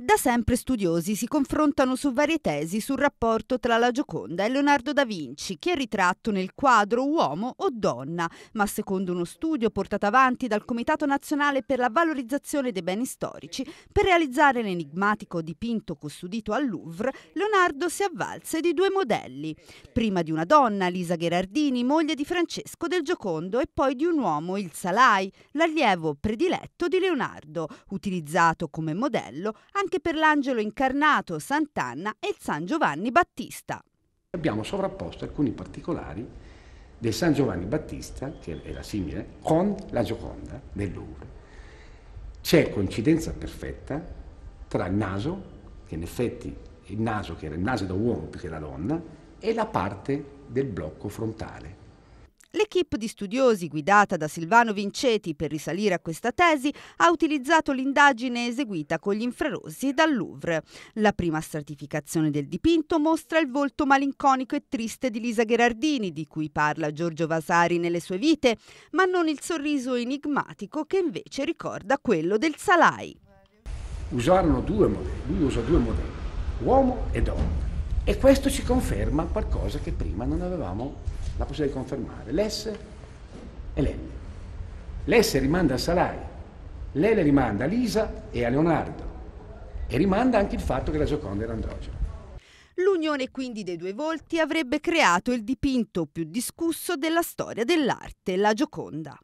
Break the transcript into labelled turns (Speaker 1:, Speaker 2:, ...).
Speaker 1: Da sempre studiosi si confrontano su varie tesi sul rapporto tra la Gioconda e Leonardo da Vinci, che è ritratto nel quadro Uomo o Donna, ma secondo uno studio portato avanti dal Comitato Nazionale per la Valorizzazione dei Beni Storici, per realizzare l'enigmatico dipinto custodito al Louvre, Leonardo si avvalse di due modelli, prima di una donna, Lisa Gherardini, moglie di Francesco del Giocondo, e poi di un uomo, il Salai, l'allievo prediletto di Leonardo, utilizzato come modello anche anche per l'angelo incarnato, Sant'Anna e il San Giovanni Battista.
Speaker 2: Abbiamo sovrapposto alcuni particolari del San Giovanni Battista, che è la simile, con la Gioconda del Louvre. C'è coincidenza perfetta tra il naso, che in effetti il naso che era il naso da uomo più che da donna, e la parte del blocco frontale L'equipe di studiosi
Speaker 1: guidata da Silvano Vinceti per risalire a questa tesi ha utilizzato l'indagine eseguita con gli infrarossi dal Louvre. La prima stratificazione del dipinto mostra il volto malinconico e triste di Lisa Gherardini, di cui parla Giorgio Vasari nelle sue vite, ma non il sorriso enigmatico che invece ricorda quello del Salai.
Speaker 2: Usarono due modelli, lui usa due modelli, uomo e donna e questo ci conferma qualcosa che prima non avevamo la possibilità di confermare, l'S e l'N. L'S rimanda a Sarai, l'L rimanda a Lisa e a Leonardo e rimanda anche il fatto che la Gioconda era androgena.
Speaker 1: L'unione quindi dei due volti avrebbe creato il dipinto più discusso della storia dell'arte, la Gioconda.